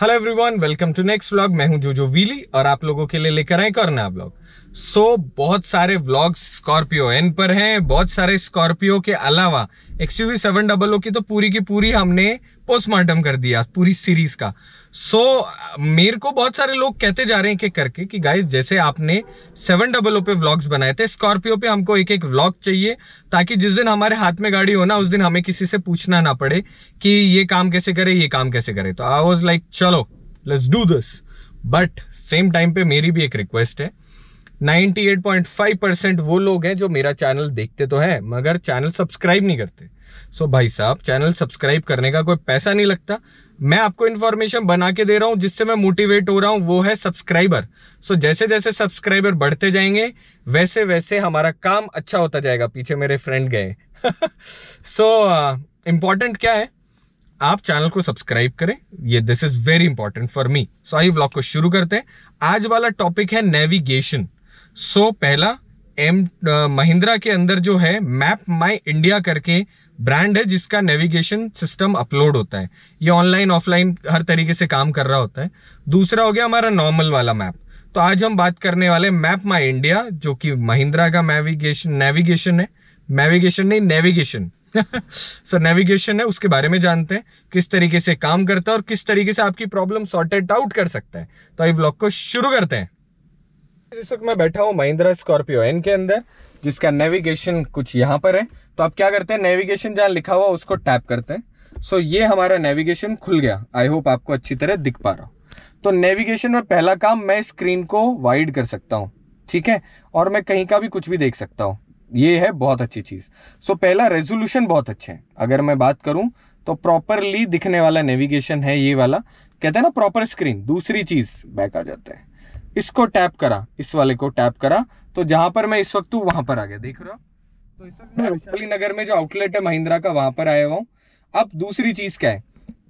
Hello everyone welcome to next vlog मैं हूं जोजो वीली और आप लोगों के लिए लेकर आए करना नया ब्लॉग सो so, बहुत सारे व्लॉग स्कॉर्पियो एन पर हैं बहुत सारे स्कॉर्पियो के अलावा X V seven double O की तो पूरी की पूरी हमने पोस्टमार्टम कर दिया पूरी सीरीज का सो so, मेरे को बहुत सारे लोग कहते जा रहे हैं कि करके कि गाइस जैसे आपने सेवन डबल ओ पे व्लॉग्स बनाए थे स्कॉर्पियो पे हमको एक एक व्लॉग चाहिए ताकि जिस दिन हमारे हाथ में गाड़ी हो ना उस दिन हमें किसी से पूछना ना पड़े कि ये काम कैसे करे ये काम कैसे करे तो आई वॉज लाइक चलो let's do this but same time पे मेरी भी एक रिक्वेस्ट है 98.5 परसेंट वो लोग हैं जो मेरा चैनल देखते तो हैं मगर चैनल सब्सक्राइब नहीं करते सो so भाई साहब चैनल सब्सक्राइब करने का कोई पैसा नहीं लगता मैं आपको इन्फॉर्मेशन बना के दे रहा हूँ जिससे मैं मोटिवेट हो रहा हूँ वो है सब्सक्राइबर सो so जैसे जैसे सब्सक्राइबर बढ़ते जाएंगे वैसे वैसे हमारा काम अच्छा होता जाएगा पीछे मेरे फ्रेंड गए सो इम्पॉर्टेंट uh, क्या है आप चैनल को सब्सक्राइब करें ये this is very important for me so I blog को शुरू करते हैं आज वाला टॉपिक है नेविगेशन सो so, पहला एम महिंद्रा के अंदर जो है मैप माई इंडिया करके ब्रांड है जिसका नेविगेशन सिस्टम अपलोड होता है ये ऑनलाइन ऑफलाइन हर तरीके से काम कर रहा होता है दूसरा हो गया हमारा नॉर्मल वाला मैप तो आज हम बात करने वाले मैप माई इंडिया जो कि महिंद्रा का नेविगेशन नेविगेशन है नेविगेशन नहीं नेविगेशन सर नेविगेशन है उसके बारे में जानते हैं किस तरीके से काम करता है और किस तरीके से आपकी प्रॉब्लम सॉर्टेड आउट कर सकता है तो आई ब्लॉग को शुरू करते हैं इस वक्त मैं बैठा हूँ महिंद्रा स्कॉर्पियो एन के अंदर जिसका नेविगेशन कुछ यहाँ पर है तो आप क्या करते हैं नेविगेशन जहाँ लिखा हुआ उसको टैप करते हैं सो ये हमारा नेविगेशन खुल गया आई होप आपको अच्छी तरह दिख पा रहा हूँ तो नेविगेशन में पहला काम मैं स्क्रीन को वाइड कर सकता हूँ ठीक है और मैं कहीं का भी कुछ भी देख सकता हूँ ये है बहुत अच्छी चीज़ सो so, पहला रेजोल्यूशन बहुत अच्छे है अगर मैं बात करूँ तो प्रॉपरली दिखने वाला नेविगेशन है ये वाला कहते हैं ना प्रॉपर स्क्रीन दूसरी चीज़ बैक आ जाता है इसको टैप करा इस वाले को टैप करा तो जहां पर मैं इस वक्त हूँ वहां पर आ गया देख रहा तो इस हाँ। वैशाली नगर में जो आउटलेट है महिंद्रा का वहां पर आया हुआ हूँ अब दूसरी चीज क्या है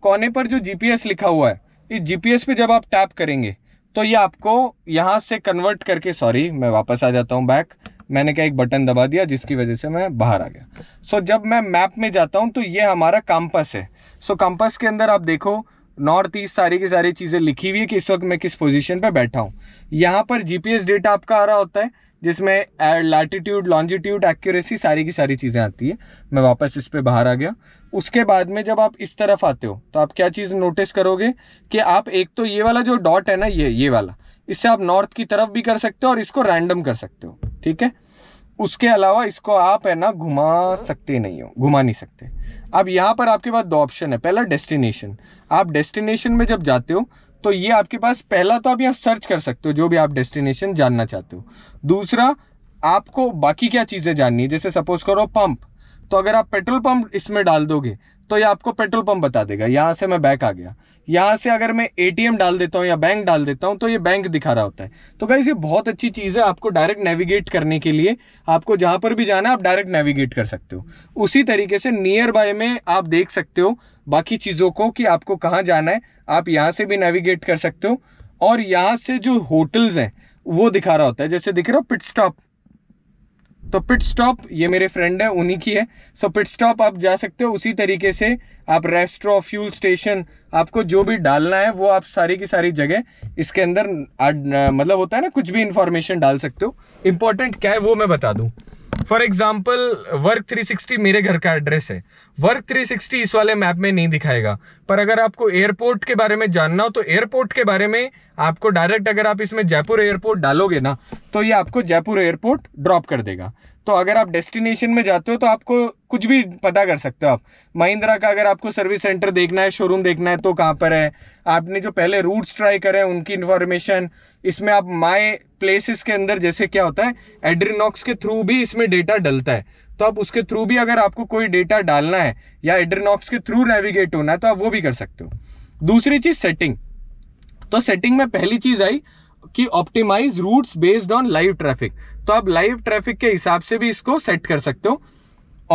कोने पर जो जीपीएस लिखा हुआ है इस जीपीएस पे जब आप टैप करेंगे तो ये आपको यहाँ से कन्वर्ट करके सॉरी मैं वापस आ जाता हूँ बैक मैंने क्या एक बटन दबा दिया जिसकी वजह से मैं बाहर आ गया सो so, जब मैं मैप में जाता हूँ तो ये हमारा कैंपस है सो so, कैंपस के अंदर आप देखो नॉर्थ ईस्ट सारी की सारी चीज़ें लिखी हुई है कि इस वक्त मैं किस पोजीशन पर बैठा हूँ यहाँ पर जीपीएस डेटा आपका आ रहा होता है जिसमें लैटिट्यूड लॉन्जिट्यूड एक्यूरेसी सारी की सारी चीज़ें आती है मैं वापस इस पर बाहर आ गया उसके बाद में जब आप इस तरफ आते हो तो आप क्या चीज़ नोटिस करोगे कि आप एक तो ये वाला जो डॉट है ना ये ये वाला इससे आप नॉर्थ की तरफ भी कर सकते हो और इसको रैंडम कर सकते हो ठीक है उसके अलावा इसको आप है ना घुमा सकते नहीं हो घुमा नहीं सकते अब यहाँ पर आपके पास दो ऑप्शन है पहला डेस्टिनेशन आप डेस्टिनेशन में जब जाते हो तो ये आपके पास पहला तो आप यहाँ सर्च कर सकते हो जो भी आप डेस्टिनेशन जानना चाहते हो दूसरा आपको बाकी क्या चीज़ें जाननी है जैसे सपोज करो पंप तो अगर आप पेट्रोल पंप इसमें डाल दोगे तो ये आपको पेट्रोल पंप बता देगा यहाँ से मैं बैक आ गया यहाँ से अगर मैं एटीएम डाल देता हूँ या बैंक डाल देता हूँ तो ये बैंक दिखा रहा होता है तो गाइज ये बहुत अच्छी चीज़ है आपको डायरेक्ट नेविगेट करने के लिए आपको जहाँ पर भी जाना आप डायरेक्ट नेविगेट कर सकते हो उसी तरीके से नियर बाय में आप देख सकते हो बाकी चीज़ों को कि आपको कहाँ जाना है आप यहाँ से भी नेविगेट कर सकते हो और यहाँ से जो होटल्स हैं वो दिखा रहा होता है जैसे दिख रहा हो पिट स्टॉप तो पिट स्टॉप ये मेरे फ्रेंड है उन्हीं की है सो so, पिट स्टॉप आप जा सकते हो उसी तरीके से आप रेस्ट्रो फ्यूल स्टेशन आपको जो भी डालना है वो आप सारी की सारी जगह इसके अंदर मतलब होता है ना कुछ भी इंफॉर्मेशन डाल सकते हो इंपॉर्टेंट क्या है वो मैं बता दूं फॉर एग्जाम्पल वर्क 360 मेरे घर का एड्रेस है वर्क 360 इस वाले मैप में नहीं दिखाएगा पर अगर आपको एयरपोर्ट के बारे में जानना हो तो एयरपोर्ट के बारे में आपको डायरेक्ट अगर आप इसमें जयपुर एयरपोर्ट डालोगे ना तो ये आपको जयपुर एयरपोर्ट ड्रॉप कर देगा तो अगर आप डेस्टिनेशन में जाते हो तो आपको कुछ भी पता कर सकते हो आप महिंद्रा का अगर आपको सर्विस सेंटर देखना है शोरूम देखना है तो कहाँ पर है आपने जो पहले रूट्स ट्राई करे उनकी इन्फॉर्मेशन इसमें आप माई प्लेसेस के अंदर जैसे क्या होता है एड्रीनॉक्स के थ्रू भी इसमें डेटा डलता है तो आप उसके थ्रू भी अगर आपको कोई डेटा डालना है या एड्रीनॉक्स के थ्रू नेविगेट होना है तो आप वो भी कर सकते हो दूसरी चीज़ सेटिंग तो सेटिंग में पहली चीज आई कि optimize routes based on live traffic तो आप लाइव ट्रैफिक के हिसाब से भी इसको सेट कर सकते हो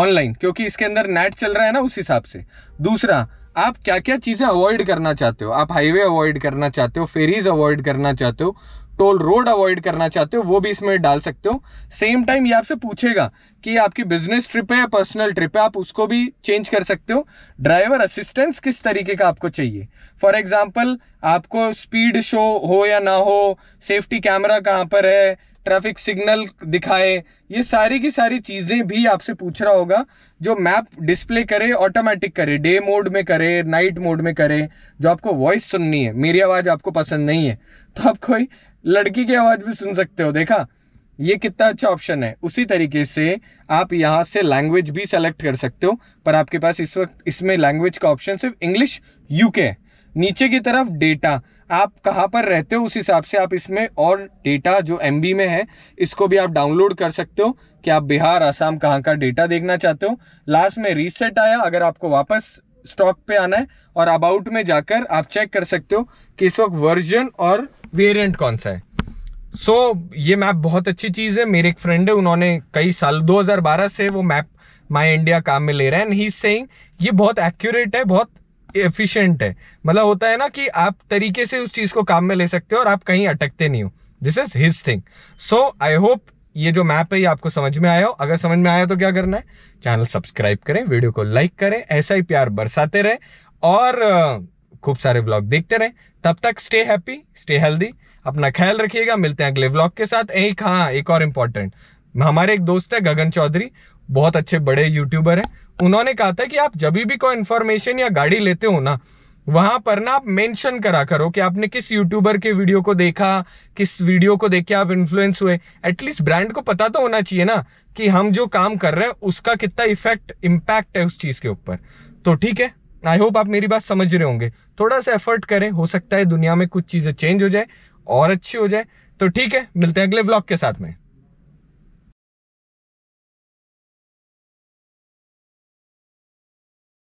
ऑनलाइन क्योंकि इसके अंदर नेट चल रहा है ना उस हिसाब से दूसरा आप क्या क्या चीज़ें अवॉइड करना चाहते हो आप हाईवे अवॉइड करना चाहते हो फेरीज अवॉइड करना चाहते हो टोल रोड अवॉइड करना चाहते हो वो भी इसमें डाल सकते हो सेम टाइम ये आपसे पूछेगा कि आपकी बिजनेस ट्रिप है या पर्सनल ट्रिप है आप उसको भी चेंज कर सकते हो ड्राइवर असिस्टेंस किस तरीके का आपको चाहिए फॉर एग्जाम्पल आपको स्पीड शो हो या ना हो सेफ्टी कैमरा कहाँ पर है ट्रैफिक सिग्नल दिखाए ये सारी की सारी चीज़ें भी आपसे पूछ रहा होगा जो मैप डिस्प्ले करे ऑटोमेटिक करे डे मोड में करे नाइट मोड में करे जो आपको वॉइस सुननी है मेरी आवाज़ आपको पसंद नहीं है तो आप कोई लड़की की आवाज भी सुन सकते हो देखा ये कितना अच्छा ऑप्शन है उसी तरीके से आप यहाँ से लैंग्वेज भी सेलेक्ट कर सकते हो पर आपके पास इस वक्त इसमें लैंग्वेज का ऑप्शन सिर्फ इंग्लिश यूके है नीचे की तरफ डेटा आप कहाँ पर रहते हो उस हिसाब से आप इसमें और डेटा जो एम में है इसको भी आप डाउनलोड कर सकते हो कि आप बिहार आसाम कहाँ का डेटा देखना चाहते हो लास्ट में रीसेट आया अगर आपको वापस स्टॉक पे आना है और अबाउट में जाकर आप चेक कर सकते हो कि इस वक्त वर्जन और वेरिएंट कौन सा है सो so, ये मैप बहुत अच्छी चीज़ है मेरे एक फ्रेंड है उन्होंने कई साल 2012 से वो मैप माई इंडिया काम में ले रहे हैं एंड ही सेइंग ये बहुत एक्यूरेट है बहुत एफिशिएंट है मतलब होता है ना कि आप तरीके से उस चीज़ को काम में ले सकते हो और आप कहीं अटकते नहीं हो this is his thing so I hope ये जो मैप है ये आपको समझ में आया हो अगर समझ में आया तो क्या करना है चैनल सब्सक्राइब करें वीडियो को लाइक करें ऐसा ही प्यार बरसाते रहे और खूब सारे ब्लॉग देखते रहें तब तक स्टे हैप्पी स्टे हेल्दी अपना ख्याल रखिएगा मिलते हैं अगले ब्लॉग के साथ एक हाँ एक और इम्पॉर्टेंट हमारे एक दोस्त है गगन चौधरी बहुत अच्छे बड़े यूट्यूबर हैं उन्होंने कहा था कि आप जब भी कोई इन्फॉर्मेशन या गाड़ी लेते हो ना वहां पर ना आप मेंशन करा करो कि आपने किस यूट्यूबर के वीडियो को देखा किस वीडियो को देख के आप इन्फ्लुएंस हुए एटलीस्ट ब्रांड को पता तो होना चाहिए ना कि हम जो काम कर रहे हैं उसका कितना इफेक्ट इम्पैक्ट है उस चीज के ऊपर तो ठीक है आई होप आप मेरी बात समझ रहे होंगे थोड़ा सा एफर्ट करें हो सकता है दुनिया में कुछ चीज़ें चेंज हो जाए और अच्छी हो जाए तो ठीक है मिलते हैं अगले ब्लॉग के साथ में